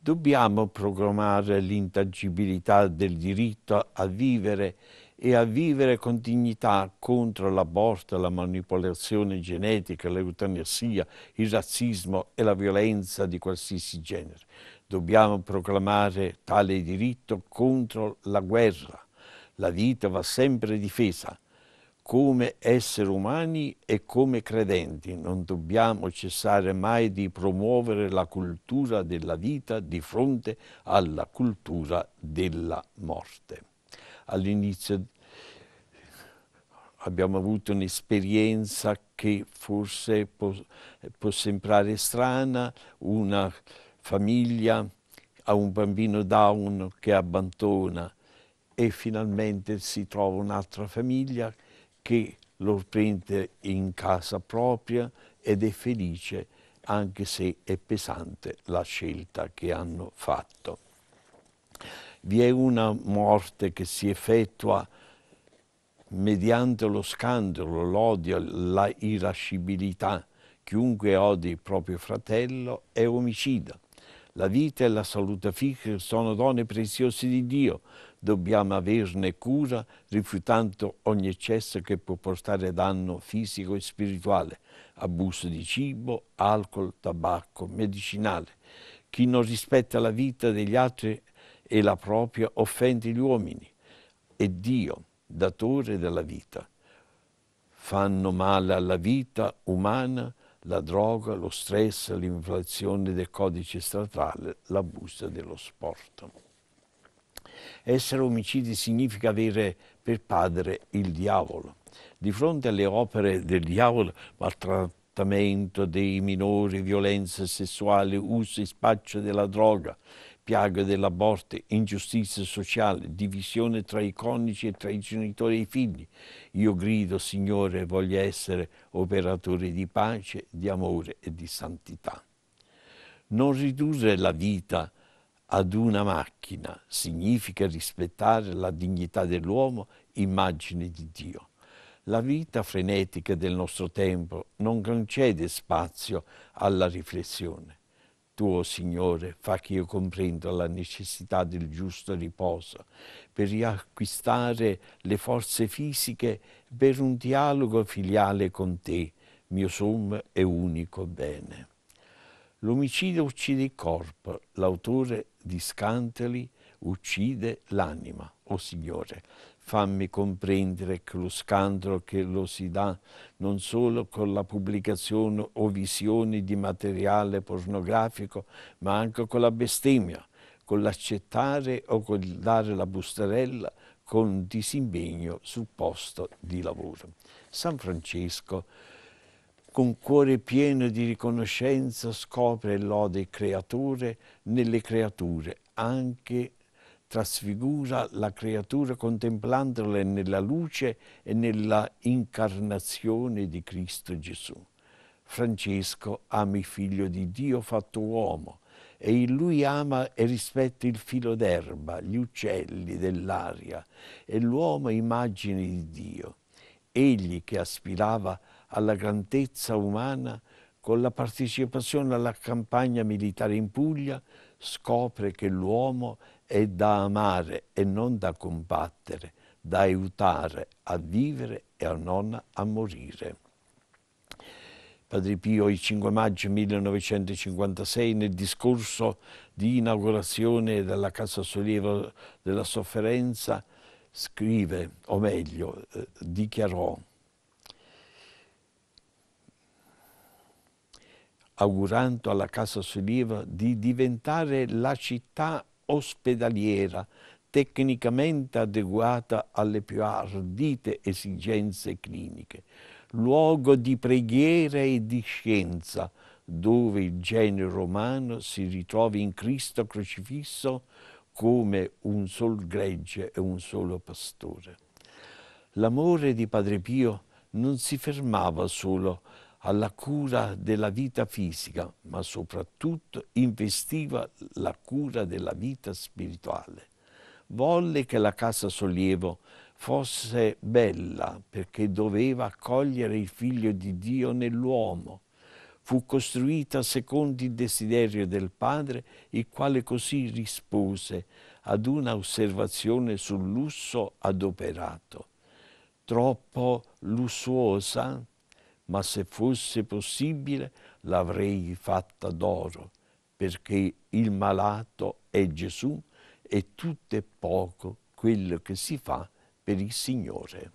Dobbiamo proclamare l'intangibilità del diritto a vivere e a vivere con dignità contro l'aborto, la manipolazione genetica, l'eutanasia, il razzismo e la violenza di qualsiasi genere. Dobbiamo proclamare tale diritto contro la guerra. La vita va sempre difesa, come esseri umani e come credenti non dobbiamo cessare mai di promuovere la cultura della vita di fronte alla cultura della morte. All'inizio abbiamo avuto un'esperienza che forse può, può sembrare strana, una famiglia ha un bambino down che abbandona e finalmente si trova un'altra famiglia che lo prende in casa propria ed è felice anche se è pesante la scelta che hanno fatto. Vi è una morte che si effettua mediante lo scandalo, l'odio, la irascibilità. Chiunque odi il proprio fratello è omicida. La vita e la salute fisica sono donne preziose di Dio, dobbiamo averne cura rifiutando ogni eccesso che può portare danno fisico e spirituale, abuso di cibo, alcol, tabacco, medicinale. Chi non rispetta la vita degli altri e la propria offende gli uomini e Dio, datore della vita. Fanno male alla vita umana la droga, lo stress, l'inflazione del codice statale, l'abuso dello sport. Essere omicidi significa avere per padre il diavolo. Di fronte alle opere del diavolo, maltrattamento dei minori, violenza sessuale, uso e spaccio della droga, piaga dell'aborto, ingiustizia sociale, divisione tra i conici e tra i genitori e i figli. Io grido, Signore, voglio essere operatore di pace, di amore e di santità. Non ridurre la vita a ad una macchina significa rispettare la dignità dell'uomo, immagine di Dio. La vita frenetica del nostro tempo non concede spazio alla riflessione. Tu, oh Signore, fa che io comprenda la necessità del giusto riposo per riacquistare le forze fisiche per un dialogo filiale con te, mio sommo e unico bene. L'omicidio uccide il corpo, l'autore di scanteli uccide l'anima. O oh Signore, fammi comprendere che lo scandalo che lo si dà non solo con la pubblicazione o visione di materiale pornografico, ma anche con la bestemmia, con l'accettare o con il dare la bustarella con disimpegno sul posto di lavoro. San Francesco con cuore pieno di riconoscenza scopre e lode il creatore nelle creature, anche trasfigura la creatura contemplandola nella luce e nella incarnazione di Cristo Gesù. Francesco ama il figlio di Dio fatto uomo e in lui ama e rispetta il filo d'erba, gli uccelli dell'aria e l'uomo immagine di Dio. Egli che aspirava a alla grandezza umana con la partecipazione alla campagna militare in Puglia scopre che l'uomo è da amare e non da combattere, da aiutare a vivere e a non a morire. Padre Pio il 5 maggio 1956 nel discorso di inaugurazione della Casa Sollievo della Sofferenza scrive, o meglio, eh, dichiarò augurando alla Casa Soliva di diventare la città ospedaliera tecnicamente adeguata alle più ardite esigenze cliniche, luogo di preghiera e di scienza, dove il genere umano si ritrovi in Cristo crocifisso come un sol gregge e un solo pastore. L'amore di Padre Pio non si fermava solo alla cura della vita fisica, ma soprattutto investiva la cura della vita spirituale. Volle che la casa Sollievo fosse bella perché doveva accogliere il figlio di Dio nell'uomo. Fu costruita secondo il desiderio del padre, il quale così rispose ad una osservazione sul lusso adoperato. Troppo lussuosa, ma se fosse possibile l'avrei fatta d'oro, perché il malato è Gesù e tutto è poco quello che si fa per il Signore.